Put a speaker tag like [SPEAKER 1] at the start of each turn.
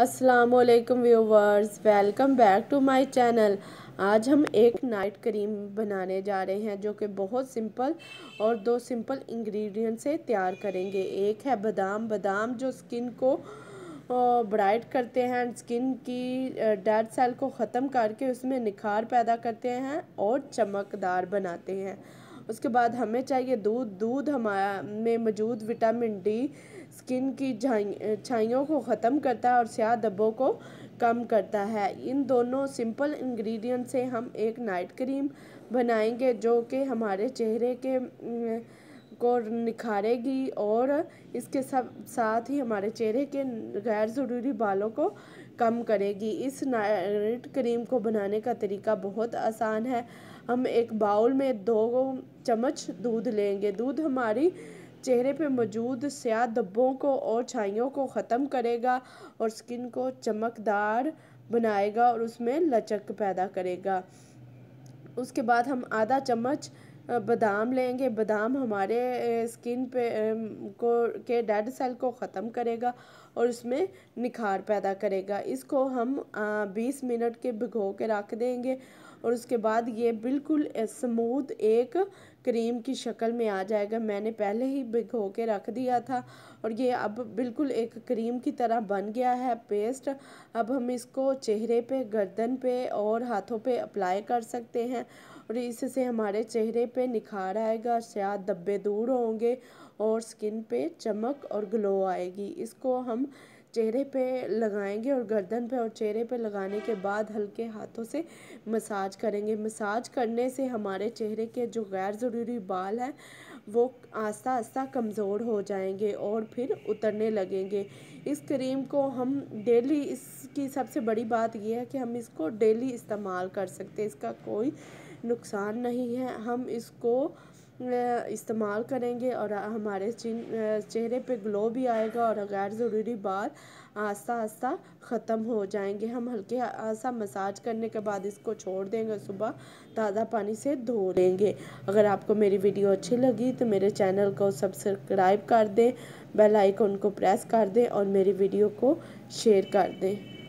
[SPEAKER 1] असलकम viewers welcome back to my channel आज हम एक नाइट क्रीम बनाने जा रहे हैं जो कि बहुत सिंपल और दो सिंपल इंग्रेडिएंट से तैयार करेंगे एक है बादाम बादाम जो स्किन को ब्राइट करते हैं स्किन की डेड सेल को ख़त्म करके उसमें निखार पैदा करते हैं और चमकदार बनाते हैं उसके बाद हमें चाहिए दूध दूध हमारा में मौजूद विटामिन डी स्किन की छाइयों को ख़त्म करता है और स्याह दब्बों को कम करता है इन दोनों सिंपल इंग्रेडिएंट से हम एक नाइट क्रीम बनाएंगे जो कि हमारे चेहरे के को निखारेगी और इसके सब साथ ही हमारे चेहरे के गैर ज़रूरी बालों को कम करेगी इस नाइट क्रीम को बनाने का तरीका बहुत आसान है हम एक बाउल में दो चम्मच दूध लेंगे दूध हमारी चेहरे पे मौजूद स्याह धब्बों को और छाइयों को ख़त्म करेगा और स्किन को चमकदार बनाएगा और उसमें लचक पैदा करेगा उसके बाद हम आधा चम्मच बादाम लेंगे बादाम हमारे स्किन पे को के डेड सेल को ख़त्म करेगा और उसमें निखार पैदा करेगा इसको हम 20 मिनट के भिगो के रख देंगे और उसके बाद ये बिल्कुल स्मूथ एक क्रीम की शक्ल में आ जाएगा मैंने पहले ही भिगो के रख दिया था और ये अब बिल्कुल एक क्रीम की तरह बन गया है पेस्ट अब हम इसको चेहरे पे गर्दन पे और हाथों पे अप्लाई कर सकते हैं और इससे हमारे चेहरे पे निखार आएगा शायद धब्बे दूर होंगे और स्किन पे चमक और ग्लो आएगी इसको हम चेहरे पे लगाएंगे और गर्दन पे और चेहरे पे लगाने के बाद हल्के हाथों से मसाज करेंगे मसाज करने से हमारे चेहरे के जो गैर ज़रूरी बाल हैं वो आस्ता आस्ता कमज़ोर हो जाएंगे और फिर उतरने लगेंगे इस क्रीम को हम डेली इसकी सबसे बड़ी बात यह है कि हम इसको डेली इस्तेमाल कर सकते इसका कोई नुकसान नहीं है हम इसको इस्तेमाल करेंगे और हमारे चेहरे पे ग्लो भी आएगा और गैर ज़रूरी बाल आस्ता आस्ता ख़त्म हो जाएंगे हम हल्के आसा मसाज करने के बाद इसको छोड़ देंगे सुबह ताज़ा पानी से धो लेंगे अगर आपको मेरी वीडियो अच्छी लगी तो मेरे चैनल को सब्सक्राइब कर दें बेल आइकन को प्रेस कर दें और मेरी वीडियो को शेयर कर दें